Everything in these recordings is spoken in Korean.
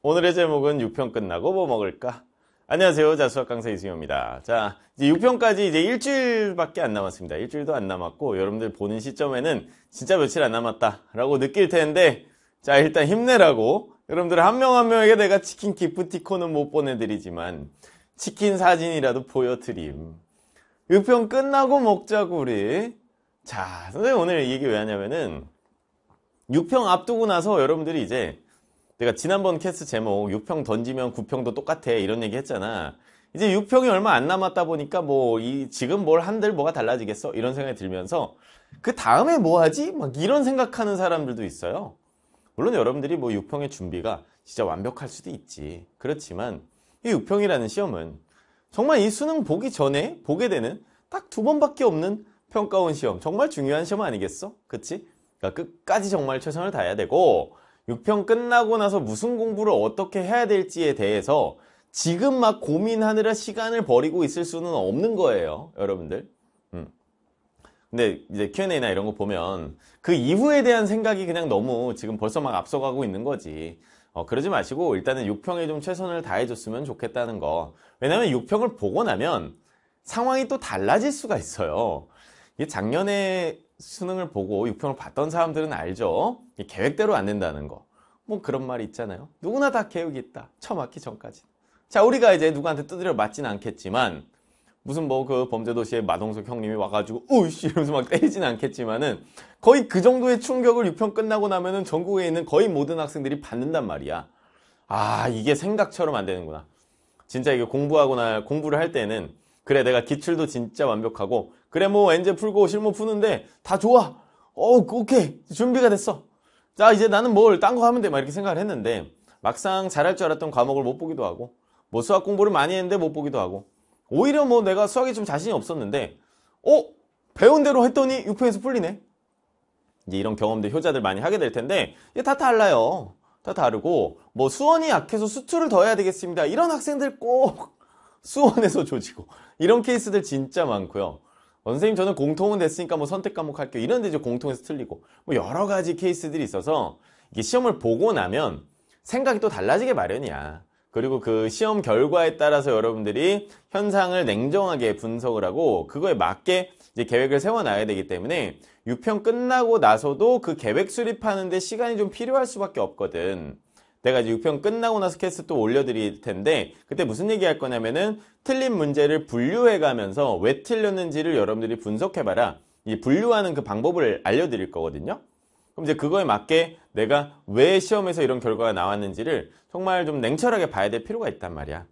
오늘의 제목은 6편 끝나고 뭐 먹을까? 안녕하세요. 자수학 강사 이승효입니다. 자, 이제 6편까지 이제 일주일밖에 안 남았습니다. 일주일도 안 남았고, 여러분들 보는 시점에는 진짜 며칠 안 남았다라고 느낄 텐데, 자, 일단 힘내라고. 여러분들 한 명한 한 명에게 내가 치킨 기프티콘은 못 보내드리지만, 치킨 사진이라도 보여드림. 6편 끝나고 먹자고, 우리. 자, 선생님 오늘 얘기 왜 하냐면은, 6평 앞두고 나서 여러분들이 이제 내가 지난번 캐스 제목 6평 던지면 9평도 똑같아 이런 얘기 했잖아. 이제 6평이 얼마 안 남았다 보니까 뭐 이 지금 뭘 한들 뭐가 달라지겠어 이런 생각이 들면서 그 다음에 뭐 하지 막 이런 생각하는 사람들도 있어요. 물론 여러분들이 뭐 6평의 준비가 진짜 완벽할 수도 있지. 그렇지만 이 6평이라는 시험은 정말 이 수능 보기 전에 보게 되는 딱 두 번밖에 없는 평가원 시험 정말 중요한 시험 아니겠어? 그치? 그러니까 끝까지 정말 최선을 다해야 되고 6평 끝나고 나서 무슨 공부를 어떻게 해야 될지에 대해서 지금 막 고민하느라 시간을 버리고 있을 수는 없는 거예요, 여러분들. 음. 근데 이제 Q&A나 이런 거 보면 그 이후에 대한 생각이 그냥 너무 지금 벌써 막 앞서가고 있는 거지. 어, 그러지 마시고 일단은 6평에 좀 최선을 다해줬으면 좋겠다는 거. 왜냐면 6평을 보고 나면 상황이 또 달라질 수가 있어요. 작년에 수능을 보고 6평을 봤던 사람들은 알죠. 계획대로 안 된다는 거. 뭐 그런 말이 있잖아요. 누구나 다 계획이 있다. 처맞기 전까지. 자, 우리가 이제 누구한테 두드려 맞진 않겠지만 무슨 뭐 그 범죄도시의 마동석 형님이 와가지고 오이씨 이러면서 막 때리진 않겠지만은 거의 그 정도의 충격을 6편 끝나고 나면은 전국에 있는 거의 모든 학생들이 받는단 말이야. 아 이게 생각처럼 안 되는구나. 진짜 이게 공부하거나 공부를 할 때는 그래 내가 기출도 진짜 완벽하고 그래 뭐 엔제 풀고 실무 푸는데 다 좋아. 어 오케이 준비가 됐어. 자 이제 나는 뭘 딴 거 하면 돼 막 이렇게 생각을 했는데 막상 잘할 줄 알았던 과목을 못 보기도 하고 뭐 수학 공부를 많이 했는데 못 보기도 하고 오히려 뭐 내가 수학에 좀 자신이 없었는데 어? 배운 대로 했더니 6평에서 풀리네 이제 이런 경험들 효자들 많이 하게 될 텐데 이게 다 달라요 다 다르고 뭐 수원이 약해서 수투를 더 해야 되겠습니다 이런 학생들 꼭 수원에서 조지고 이런 케이스들 진짜 많고요 선생님 저는 공통은 됐으니까 뭐 선택 과목 할게요. 이런데 이제 공통에서 틀리고 뭐 여러 가지 케이스들이 있어서 이게 시험을 보고 나면 생각이 또 달라지게 마련이야. 그리고 그 시험 결과에 따라서 여러분들이 현상을 냉정하게 분석을 하고 그거에 맞게 이제 계획을 세워놔야 되기 때문에 6평 끝나고 나서도 그 계획 수립하는데 시간이 좀 필요할 수밖에 없거든. 내가 이제 6편 끝나고 나서 캐스 또 올려드릴 텐데 그때 무슨 얘기 할 거냐면은 틀린 문제를 분류해가면서 왜 틀렸는지를 여러분들이 분석해봐라. 이 분류하는 그 방법을 알려드릴 거거든요. 그럼 이제 그거에 맞게 내가 왜 시험에서 이런 결과가 나왔는지를 정말 좀 냉철하게 봐야 될 필요가 있단 말이야.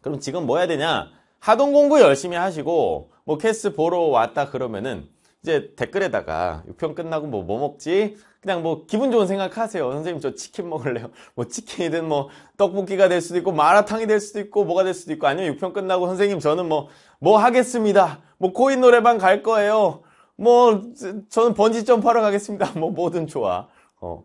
그럼 지금 뭐 해야 되냐? 하동 공부 열심히 하시고 뭐 캐스 트 보러 왔다 그러면은 이제 댓글에다가 6편 끝나고 뭐, 뭐 먹지? 그냥 뭐 기분 좋은 생각하세요. 선생님 저 치킨 먹을래요. 뭐 치킨이든 뭐 떡볶이가 될 수도 있고 마라탕이 될 수도 있고 뭐가 될 수도 있고 아니면 6편 끝나고 선생님 저는 뭐뭐 뭐 하겠습니다. 뭐 코인 노래방 갈 거예요. 뭐 저는 번지 점프하러 가겠습니다. 뭐 뭐든 좋아. 어.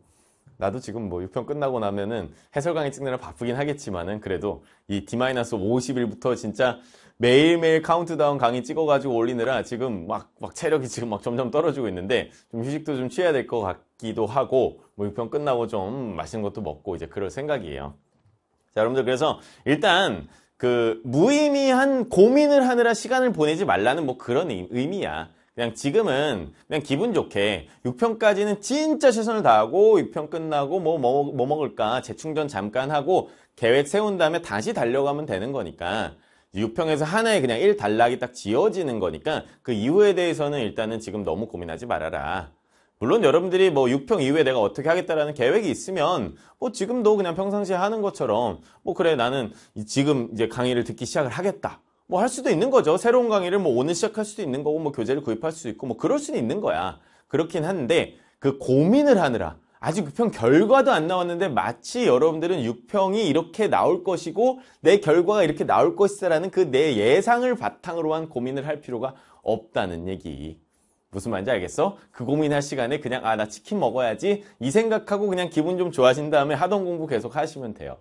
나도 지금 뭐 6편 끝나고 나면은 해설 강의 찍느라 바쁘긴 하겠지만은 그래도 이 D-50일부터 진짜 매일매일 카운트다운 강의 찍어가지고 올리느라 지금 막, 막 체력이 지금 막 점점 떨어지고 있는데 좀 휴식도 좀 취해야 될 것 같기도 하고 뭐 6편 끝나고 좀 맛있는 것도 먹고 이제 그럴 생각이에요. 자, 여러분들 그래서 일단 그 무의미한 고민을 하느라 시간을 보내지 말라는 뭐 그런 의미야. 그냥 지금은 그냥 기분 좋게 6편까지는 진짜 최선을 다하고 6편 끝나고 뭐, 뭐, 뭐 먹을까 재충전 잠깐 하고 계획 세운 다음에 다시 달려가면 되는 거니까 6평에서 하나에 그냥 1단락이 딱 지어지는 거니까 그 이후에 대해서는 일단은 지금 너무 고민하지 말아라. 물론 여러분들이 뭐 6평 이후에 내가 어떻게 하겠다라는 계획이 있으면 뭐 지금도 그냥 평상시에 하는 것처럼 뭐 그래 나는 지금 이제 강의를 듣기 시작을 하겠다. 뭐할 수도 있는 거죠. 새로운 강의를 뭐 오늘 시작할 수도 있는 거고 뭐 교재를 구입할 수도 있고 뭐 그럴 수는 있는 거야. 그렇긴 한데 그 고민을 하느라 아직 6평 결과도 안 나왔는데 마치 여러분들은 6평이 이렇게 나올 것이고 내 결과가 이렇게 나올 것이라는그 내 예상을 바탕으로 한 고민을 할 필요가 없다는 얘기. 무슨 말인지 알겠어? 그 고민할 시간에 그냥 아 나 치킨 먹어야지 이 생각하고 그냥 기분 좀 좋아진 다음에 하던 공부 계속 하시면 돼요.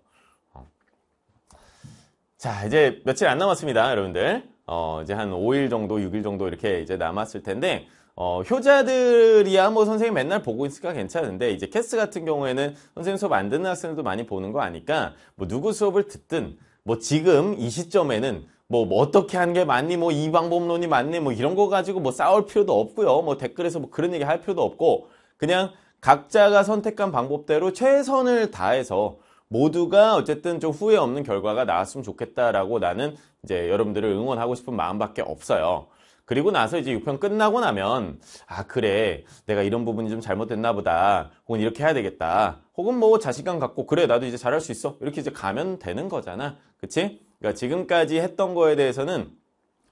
자, 이제 며칠 안 남았습니다, 여러분들. 어, 이제 한 5일 정도, 6일 정도 이렇게 이제 남았을 텐데, 어, 효자들이야 뭐 선생님 맨날 보고 있으니까 괜찮은데 이제 캐스 같은 경우에는 선생님 수업 안 듣는 학생들도 많이 보는 거 아니까 뭐 누구 수업을 듣든 뭐 지금 이 시점에는 뭐, 뭐 어떻게 하는 게 맞니 뭐 이 방법론이 맞니 뭐 이런 거 가지고 뭐 싸울 필요도 없고요 뭐 댓글에서 뭐 그런 얘기 할 필요도 없고 그냥 각자가 선택한 방법대로 최선을 다해서 모두가 어쨌든 좀 후회 없는 결과가 나왔으면 좋겠다라고 나는 이제 여러분들을 응원하고 싶은 마음밖에 없어요. 그리고 나서 이제 6편 끝나고 나면 아 그래 내가 이런 부분이 좀 잘못됐나 보다 혹은 이렇게 해야 되겠다 혹은 뭐 자신감 갖고 그래 나도 이제 잘할 수 있어 이렇게 이제 가면 되는 거잖아 그치? 그러니까 지금까지 했던 거에 대해서는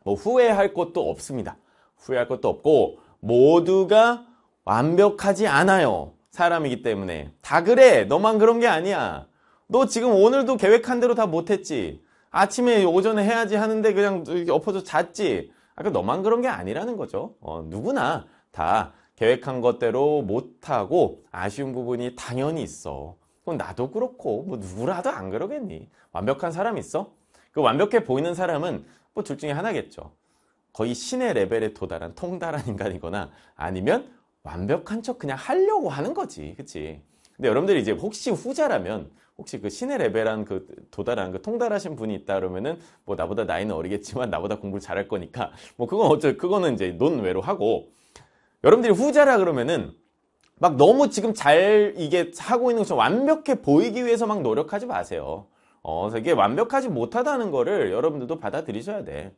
뭐 후회할 것도 없습니다 후회할 것도 없고 모두가 완벽하지 않아요 사람이기 때문에 다 그래 너만 그런 게 아니야 너 지금 오늘도 계획한 대로 다 못했지. 아침에 오전에 해야지 하는데 그냥 엎어져 잤지. 아까 너만 그런 게 아니라는 거죠. 어, 누구나 다 계획한 것대로 못하고 아쉬운 부분이 당연히 있어. 그건 뭐 나도 그렇고 뭐 누구라도 안 그러겠니. 완벽한 사람 있어? 그 완벽해 보이는 사람은 뭐 둘 중에 하나겠죠. 거의 신의 레벨에 도달한 통달한 인간이거나 아니면 완벽한 척 그냥 하려고 하는 거지. 그치? 근데 여러분들이 이제 혹시 후자라면 혹시 그 신의 레벨한 그 도달한 그 통달하신 분이 있다 그러면은 뭐 나보다 나이는 어리겠지만 나보다 공부를 잘할 거니까 뭐 그건 어쩌 그거는 이제 논외로 하고 여러분들이 후자라 그러면은 막 너무 지금 잘 이게 하고 있는 것처럼 완벽해 보이기 위해서 막 노력하지 마세요. 어, 이게 완벽하지 못하다는 거를 여러분들도 받아들이셔야 돼.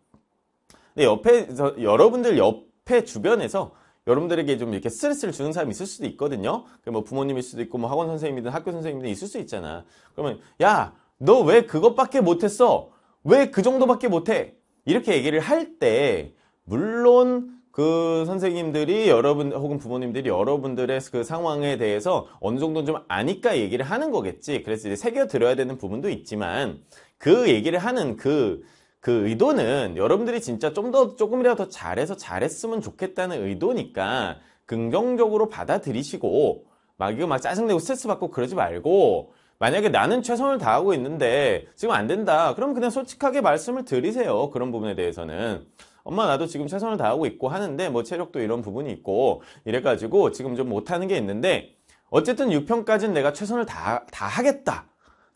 근데 옆에 여러분들 옆에 주변에서 여러분들에게 좀 이렇게 스트레스를 주는 사람이 있을 수도 있거든요. 뭐 부모님일 수도 있고 뭐 학원 선생님이든 학교 선생님이든 있을 수 있잖아. 그러면 야 너 왜 그것밖에 못했어? 왜 그 정도밖에 못해? 이렇게 얘기를 할 때 물론 그 선생님들이 여러분 혹은 부모님들이 여러분들의 그 상황에 대해서 어느 정도는 좀 아니까 얘기를 하는 거겠지. 그래서 이제 새겨들어야 되는 부분도 있지만 그 얘기를 하는 그그 의도는 여러분들이 진짜 좀 더 조금이라도 더 잘해서 잘했으면 좋겠다는 의도니까 긍정적으로 받아들이시고 막 이거 막 짜증내고 스트레스 받고 그러지 말고 만약에 나는 최선을 다하고 있는데 지금 안 된다 그럼 그냥 솔직하게 말씀을 드리세요 그런 부분에 대해서는 엄마 나도 지금 최선을 다하고 있고 하는데 뭐 체력도 이런 부분이 있고 이래가지고 지금 좀 못하는 게 있는데 어쨌든 6평까지는 내가 최선을 다, 다 하겠다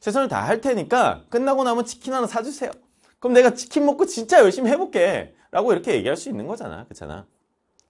최선을 다 할 테니까 끝나고 나면 치킨 하나 사주세요 그럼 내가 치킨 먹고 진짜 열심히 해볼게. 라고 이렇게 얘기할 수 있는 거잖아. 그렇잖아.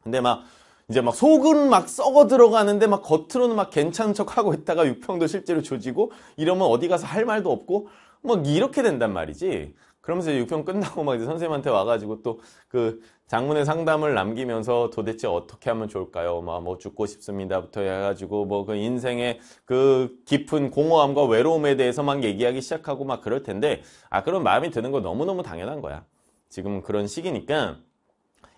근데 막 이제 막 속은 막 썩어 들어가는데 막 겉으로는 막 괜찮은 척 하고 있다가 육평도 실제로 조지고 이러면 어디 가서 할 말도 없고 막 뭐 이렇게 된단 말이지. 그러면서 육평 끝나고 막 이제 선생님한테 와가지고 또그 장문의 상담을 남기면서 도대체 어떻게 하면 좋을까요? 뭐, 뭐 죽고 싶습니다부터 해가지고 뭐 그 인생의 그 깊은 공허함과 외로움에 대해서 만 얘기하기 시작하고 막 그럴 텐데 아 그런 마음이 드는 거 너무너무 당연한 거야. 지금 그런 시기니까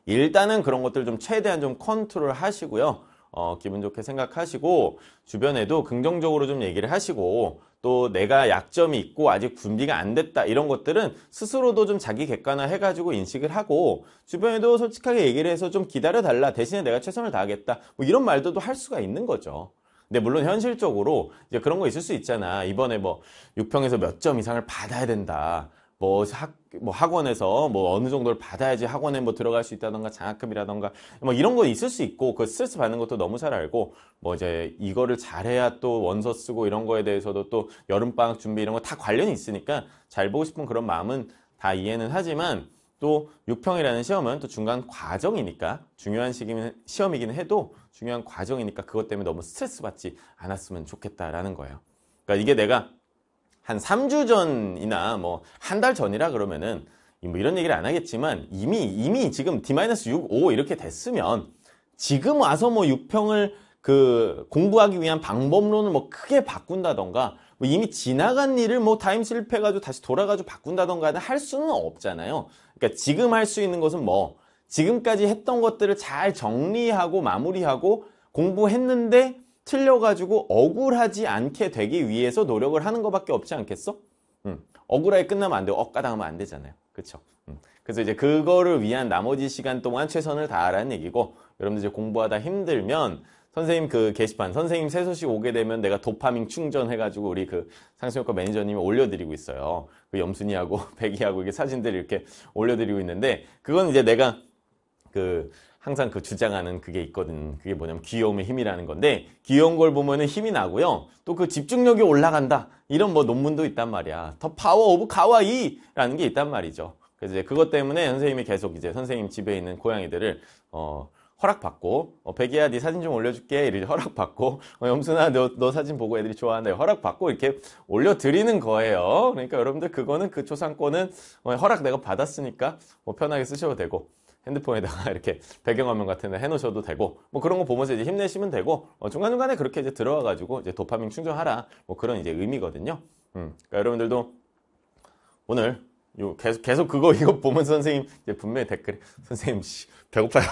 일단은 그런 것들 좀 최대한 좀 컨트롤 하시고요. 어, 기분 좋게 생각하시고 주변에도 긍정적으로 좀 얘기를 하시고 또 내가 약점이 있고 아직 준비가 안 됐다 이런 것들은 스스로도 좀 자기 객관화 해가지고 인식을 하고 주변에도 솔직하게 얘기를 해서 좀 기다려 달라 대신에 내가 최선을 다하겠다 뭐 이런 말도 들할 수가 있는 거죠. 근데 물론 현실적으로 이제 그런 거 있을 수 있잖아. 이번에 뭐 6평에서 몇 점 이상을 받아야 된다. 뭐, 학, 뭐 학원에서 뭐 어느 정도를 받아야지 학원에 뭐 들어갈 수 있다던가 장학금이라던가 뭐 이런 거 있을 수 있고 그 스트레스 받는 것도 너무 잘 알고 뭐 이제 이거를 잘해야 또 원서 쓰고 이런 거에 대해서도 또 여름방학 준비 이런 거 다 관련이 있으니까 잘 보고 싶은 그런 마음은 다 이해는 하지만 또 6평이라는 시험은 또 중간 과정이니까 중요한 시기는 시험이긴 해도 중요한 과정이니까 그것 때문에 너무 스트레스 받지 않았으면 좋겠다라는 거예요. 그러니까 이게 내가 한 3주 전이나 뭐 한 달 전이라 그러면은 뭐 이런 얘기를 안 하겠지만 이미 이미 지금 D-6, 5 이렇게 됐으면 지금 와서 뭐 6평을 그 공부하기 위한 방법론을 뭐 크게 바꾼다던가 뭐 이미 지나간 일을 뭐 타임 실패해가지고 다시 돌아가지고 바꾼다던가할 수는 없잖아요. 그러니까 지금 할 수 있는 것은 뭐 지금까지 했던 것들을 잘 정리하고 마무리하고 공부했는데 틀려가지고 억울하지 않게 되기 위해서 노력을 하는 것밖에 없지 않겠어? 음, 억울하게 끝나면 안 돼요. 억까당하면 안 되잖아요. 그렇 음, 그래서 이제 그거를 위한 나머지 시간 동안 최선을 다하라는 얘기고 여러분들 이제 공부하다 힘들면 선생님 그 게시판 선생님 새소식 오게 되면 내가 도파민 충전해가지고 우리 그 상승효과 매니저님이 올려드리고 있어요. 그 염순이하고 백이하고 이게 사진들 이렇게 올려드리고 있는데 그건 이제 내가 그 항상 그 주장하는 그게 있거든. 그게 뭐냐면 귀여움의 힘이라는 건데 귀여운 걸 보면은 힘이 나고요. 또 그 집중력이 올라간다. 이런 뭐 논문도 있단 말이야. 더 파워 오브 가와이라는 게 있단 말이죠. 그래서 이제 그것 때문에 선생님이 계속 이제 선생님 집에 있는 고양이들을 어 허락받고 어, 백이야 네 사진 좀 올려줄게 이렇게 허락받고 어, 염순아 너, 너 사진 보고 애들이 좋아한다 허락받고 이렇게 올려드리는 거예요 그러니까 여러분들 그거는 그 초상권은 어, 허락 내가 받았으니까 뭐 편하게 쓰셔도 되고 핸드폰에다가 이렇게 배경화면 같은 데 해놓으셔도 되고 뭐 그런 거 보면서 이제 힘내시면 되고 어, 중간중간에 그렇게 이제 들어와가지고 이제 도파민 충전하라 뭐 그런 이제 의미거든요 음, 그러니까 여러분들도 오늘 요 계속 계속 그거 이거 보면 선생님 이제 분명히 댓글에 선생님 씨 배고파요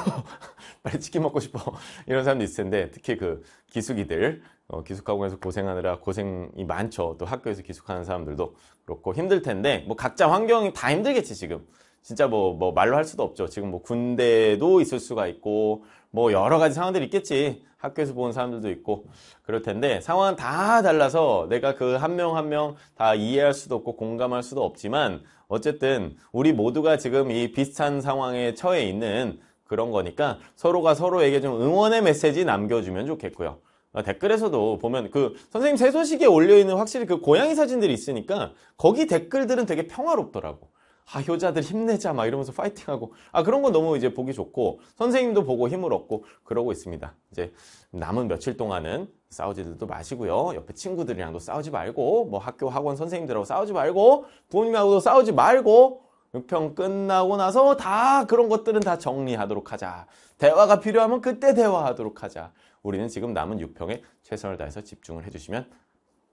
빨리 치킨 먹고 싶어 이런 사람도 있을 텐데 특히 그 기숙이들 어, 기숙학원에서 고생하느라 고생이 많죠 또 학교에서 기숙하는 사람들도 그렇고 힘들 텐데 뭐 각자 환경이 다 힘들겠지 지금 진짜 뭐, 뭐 말로 할 수도 없죠. 지금 뭐 군대도 있을 수가 있고 뭐 여러 가지 상황들이 있겠지. 학교에서 본 사람들도 있고 그럴 텐데 상황은 다 달라서 내가 그 한 명 한 명 다 이해할 수도 없고 공감할 수도 없지만 어쨌든 우리 모두가 지금 이 비슷한 상황에 처해 있는 그런 거니까 서로가 서로에게 좀 응원의 메시지 남겨주면 좋겠고요. 어, 댓글에서도 보면 그 선생님 새 소식에 올려있는 확실히 그 고양이 사진들이 있으니까 거기 댓글들은 되게 평화롭더라고. 아효자들 힘내자 막 이러면서 파이팅하고 아 그런 건 너무 이제 보기 좋고 선생님도 보고 힘을 얻고 그러고 있습니다. 이제 남은 며칠 동안은 싸우지들도 마시고요. 옆에 친구들이랑도 싸우지 말고 뭐 학교 학원 선생님들하고 싸우지 말고 부모님하고도 싸우지 말고 6평 끝나고 나서 다 그런 것들은 다 정리하도록 하자. 대화가 필요하면 그때 대화하도록 하자. 우리는 지금 남은 6평에 최선을 다해서 집중을 해주시면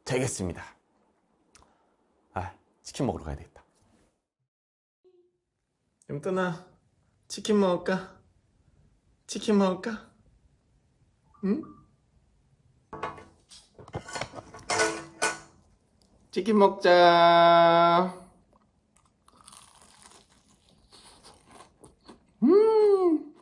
되겠습니다. 아, 치킨 먹으러 가야 되겠다. 용 뜨나 치킨 먹을까? 치킨 먹을까? 응? 치킨 먹자 음